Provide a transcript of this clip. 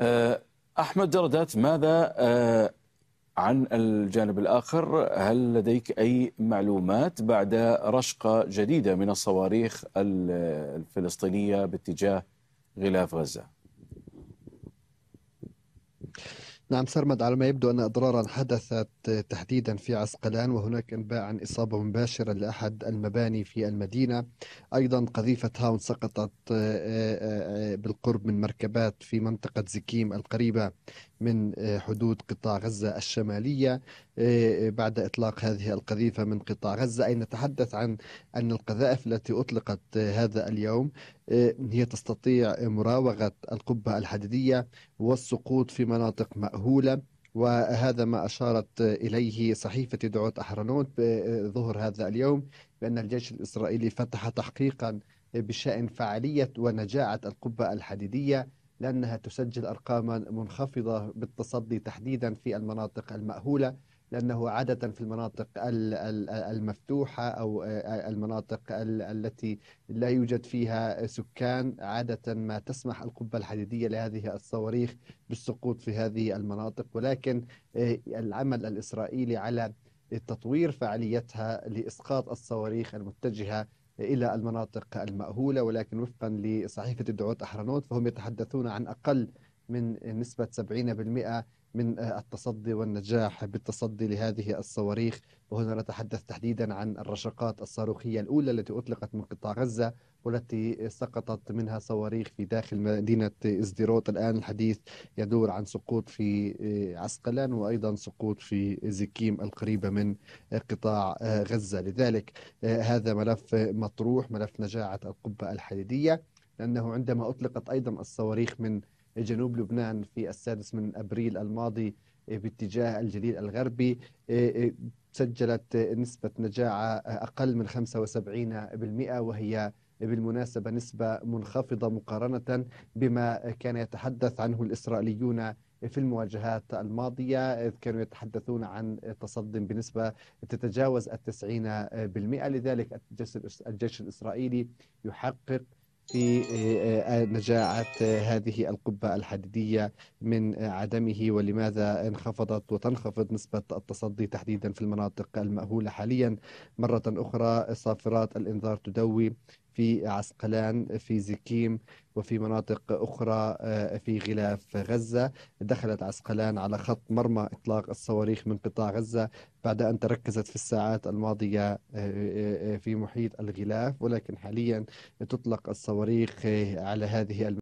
آه، أحمد دردات ماذا آه، عن الجانب الآخر هل لديك أي معلومات بعد رشقة جديدة من الصواريخ الفلسطينية باتجاه غلاف غزة؟ نعم سرمد على ما يبدو أن أضرارا حدثت تحديدا في عسقلان وهناك إنباء عن إصابة مباشرة لأحد المباني في المدينة أيضا قذيفة هاون سقطت آه، آه، آه، بالقرب من مركبات في منطقة زكيم القريبة من آه، حدود قطاع غزة الشمالية آه، آه، بعد إطلاق هذه القذيفة من قطاع غزة أي نتحدث عن أن القذائف التي أطلقت هذا اليوم هي تستطيع مراوغة القبة الحديدية والسقوط في مناطق مأهولة وهذا ما أشارت إليه صحيفة دعوت أحرنوت ظهر هذا اليوم بأن الجيش الإسرائيلي فتح تحقيقا بشأن فعالية ونجاعة القبة الحديدية لأنها تسجل أرقاما منخفضة بالتصدي تحديدا في المناطق المأهولة لأنه عادة في المناطق المفتوحة أو المناطق التي لا يوجد فيها سكان عادة ما تسمح القبة الحديدية لهذه الصواريخ بالسقوط في هذه المناطق ولكن العمل الإسرائيلي على تطوير فعاليتها لإسقاط الصواريخ المتجهة إلى المناطق المأهولة ولكن وفقا لصحيفة الدعوات أحرنوت فهم يتحدثون عن أقل من نسبة 70% من التصدي والنجاح بالتصدي لهذه الصواريخ وهنا نتحدث تحديدا عن الرشقات الصاروخية الأولى التي أطلقت من قطاع غزة والتي سقطت منها صواريخ في داخل مدينة إزديروت الآن الحديث يدور عن سقوط في عسقلان وأيضا سقوط في زكيم القريبة من قطاع غزة لذلك هذا ملف مطروح ملف نجاعة القبة الحديدية لأنه عندما أطلقت أيضا الصواريخ من جنوب لبنان في السادس من أبريل الماضي باتجاه الجليل الغربي سجلت نسبة نجاعة أقل من 75% وهي بالمناسبة نسبة منخفضة مقارنة بما كان يتحدث عنه الإسرائيليون في المواجهات الماضية كانوا يتحدثون عن تصدم بنسبة تتجاوز التسعين بالمئة لذلك الجيش الإسرائيلي يحقق في آه، آه، نجاعة هذه القبة الحديدية من عدمه ولماذا انخفضت وتنخفض نسبة التصدي تحديدا في المناطق المأهولة حاليا مرة أخرى صافرات الإنذار تدوي في عسقلان في زكيم وفي مناطق أخرى آه، في غلاف غزة دخلت عسقلان على خط مرمى إطلاق الصواريخ من قطاع غزة بعد أن تركزت في الساعات الماضية آه، آه، في محيط الغلاف ولكن حاليا تطلق الصواريخ على هذه